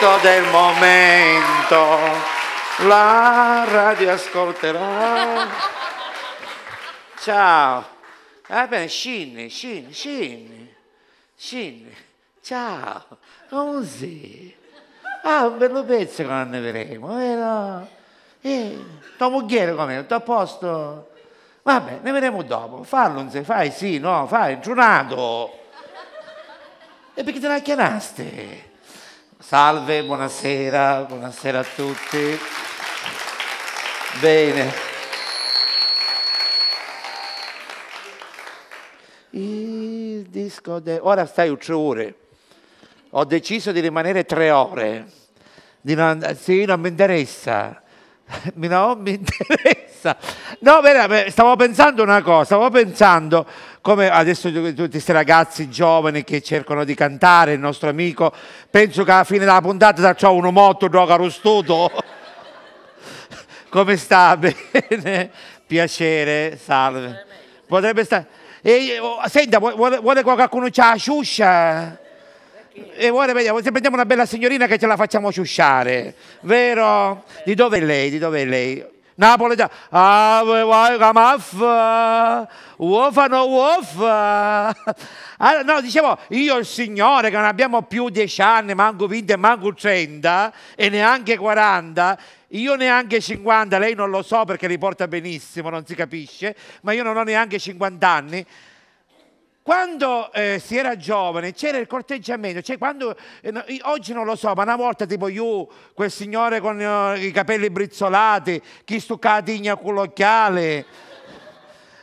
gusto del momento la radio ascolterà. Ciao. Va eh, bene, scinni, scinni, scinni, scinni. Ciao, si Ah, un bello pezzo che non ne vedremo, vero? Eh, tua mogliere com'è? Tutto a posto? Vabbè, ne vedremo dopo. Fallo, non se fai, sì, no, fai, giurato. E perché te la chianaste? Salve, buonasera, buonasera a tutti. Bene. Il disco de... Ora stai tre Ho deciso di rimanere tre ore. Di non... Sì, non mi interessa. No, mi interessa testa. No, vera, stavo pensando una cosa, stavo pensando come adesso tutti questi ragazzi giovani che cercano di cantare, il nostro amico, penso che alla fine della puntata c'è uno motto, droga rostuto. come sta? Bene, piacere, salve. Potrebbe stare... oh, senta, vuole, vuole qualcuno c'ha ciuscia? E vuole, vediamo, se prendiamo una bella signorina che ce la facciamo ciusciare, vero? Di dove è lei? Di dove è lei? 拿破仑讲啊，我干嘛 fa? Uofano uofa. Allora, no, dicevo, io il Signore che non abbiamo più dieci anni, manco vinte, manco trenta e neanche quaranta, io neanche 50, lei non lo so perché li porta benissimo, non si capisce, ma io non ho neanche 50 anni. Quando eh, si era giovane c'era il corteggiamento, cioè quando, eh, oggi non lo so, ma una volta tipo io, quel signore con eh, i capelli brizzolati, chi stuccati igna con l'occhiale,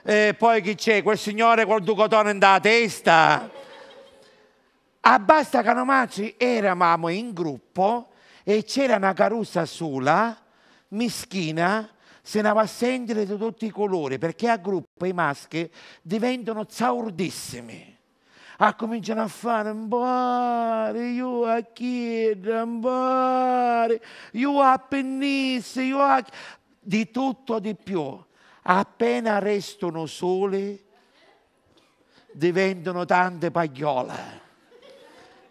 eh, poi chi c'è, quel signore col ducotone in dalla testa. A Basta Canomazzi eravamo in gruppo e c'era una carussa sola, mischina, se ne va a sentire di tutti i colori, perché a gruppo i maschi diventano zaurdissimi. A ah, cominciano a fare mbare, io a chiedere, mbare, io a pennisse, io a... di tutto di più. Appena restano soli, diventano tante pagliole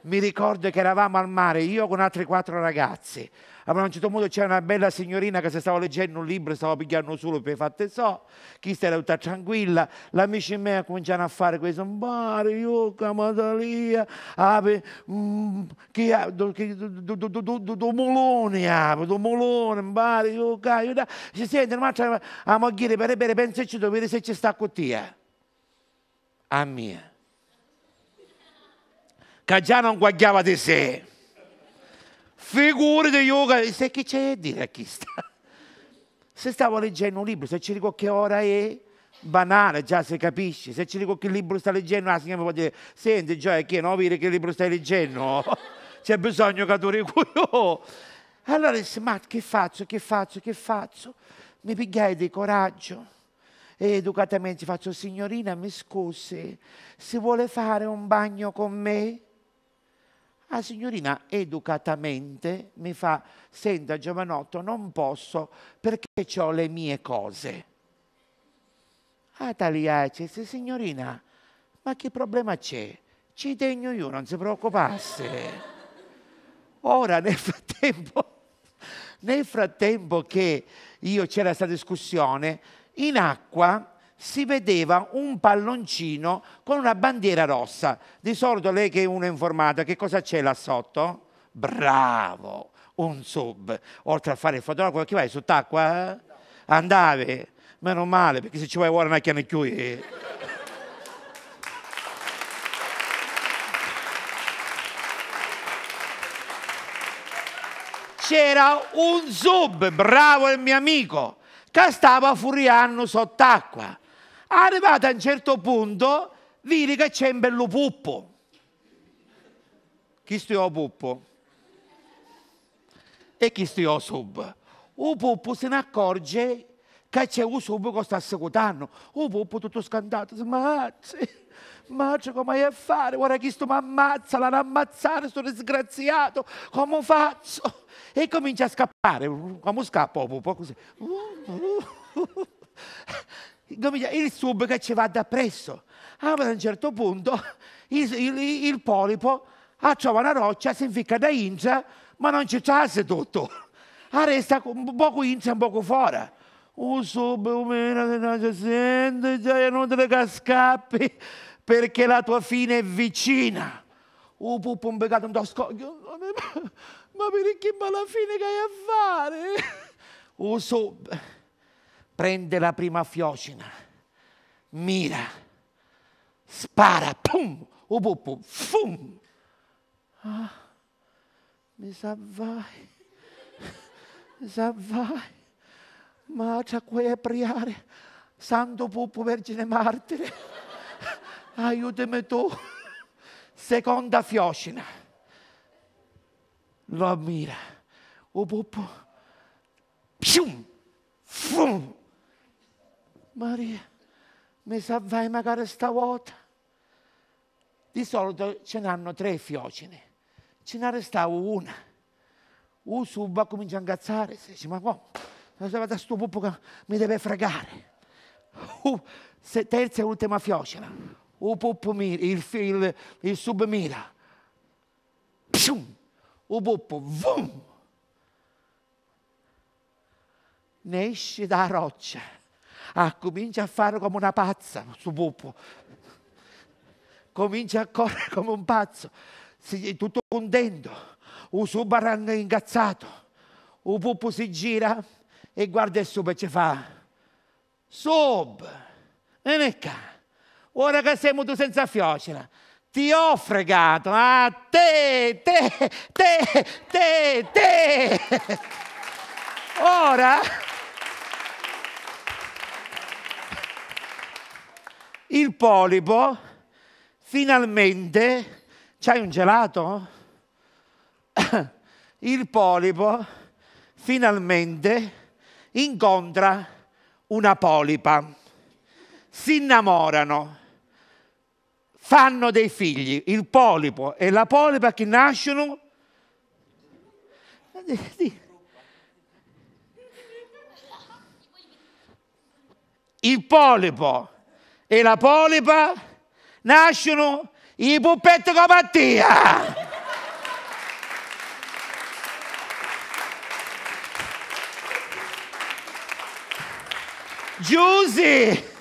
mi ricordo che eravamo al mare, io con altri quattro ragazzi. a un certo punto c'era una bella signorina che se stava leggendo un libro, stava pigliando solo per fatte so, chi era tutta tranquilla, l'amici miei cominciano a fare questo, mare, oh, io camatalia, ape, mm, che do molone, ape, do molone, mare, io oh, caio, si sente, ma a mogliere per bere, pensaci dove se ci sta con te. A mia che già non guagliava di sé. Figurati di yoga, se che c'è a dire a chi sta. Se stavo leggendo un libro, se ci dico che ora è banale, già si capisce. Se ci dico che libro sta leggendo, la signora mi può dire, senti Gioia, che no, dire che libro stai leggendo? C'è bisogno che tu recuio. Allora disse, ma che faccio, che faccio, che faccio? Mi pigliai di coraggio e educatamente faccio, signorina, mi scusi, si vuole fare un bagno con me? La ah, signorina educatamente mi fa, senta giovanotto, non posso perché ho le mie cose. Atalia dice, signorina, ma che problema c'è? Ci tengo io, non si preoccupasse. Ora, nel frattempo, nel frattempo che io c'era questa discussione, in acqua si vedeva un palloncino con una bandiera rossa. Di solito lei che è una informata, che cosa c'è là sotto? Bravo, un sub. Oltre a fare il fotografo, che vai sott'acqua? Andavi, meno male, perché se ci vai ora non è chiude. C'era un sub, bravo il mio amico, che stava furiando sott'acqua arrivato a un certo punto, vedi che c'è un bello puppo. Chi sti ho puppo? E chi sti ho sub? Un puppo se ne accorge che c'è un sub che sta secutando. Un puppo tutto scandato, smazzi. Maggio come hai a fare? Guarda chi sto mi ammazza, l'hanno ammazzare, sono disgraziato, come faccio? E comincia a scappare, come scappo, un po' così. Uh, uh, uh il sub che ci va da presso. Allora ah, a un certo punto il, il, il polipo ah, trova una roccia, si inficca da incia, ma non ci c'è tutto. Ah, resta un poco incia, un poco fuori. Un sub, un meno, che non si sente, già è inutile che scappi, perché la tua fine è vicina. Oh, un pupo, un peccato, un tosco. Ma perché ma la fine che hai a fare? Un sub prende la prima fiocina, mira, spara, pum, upupu, fum. Ah, mi sa vai, mi sa vai, ma c'è quei a pregare, santo pupo vergine martire, aiutami tu. Seconda fiocina, lo ammira, upupu, pium, fum. Maria, mi sa vai magari stavolta. Di solito ce n'hanno tre fiocine, ce ne restava una. Un suba comincia a ingazzare, si dice, ma come? Da sto pupo che mi deve fregare. Uh, terza e ultima fiocina, U pupo mira, il, il, il sub mira. Pshum, un pupo, vum! Ne esce da roccia Ah, comincia a fare come una pazza, su pupo. Comincia a correre come un pazzo, si, tutto contento, un suo baranga ingazzato, un pupo si gira e guarda il super e ci fa, sub, venga, ora che siamo tu senza fiocina, ti ho fregato, a ah, te, te, te, te, te. Ora... Il polipo finalmente... C'hai un gelato? Il polipo finalmente incontra una polipa. Si innamorano fanno dei figli, il polipo e la polipa che nascono. Il polipo e la polipa nascono i puppetti copattia. Giusy!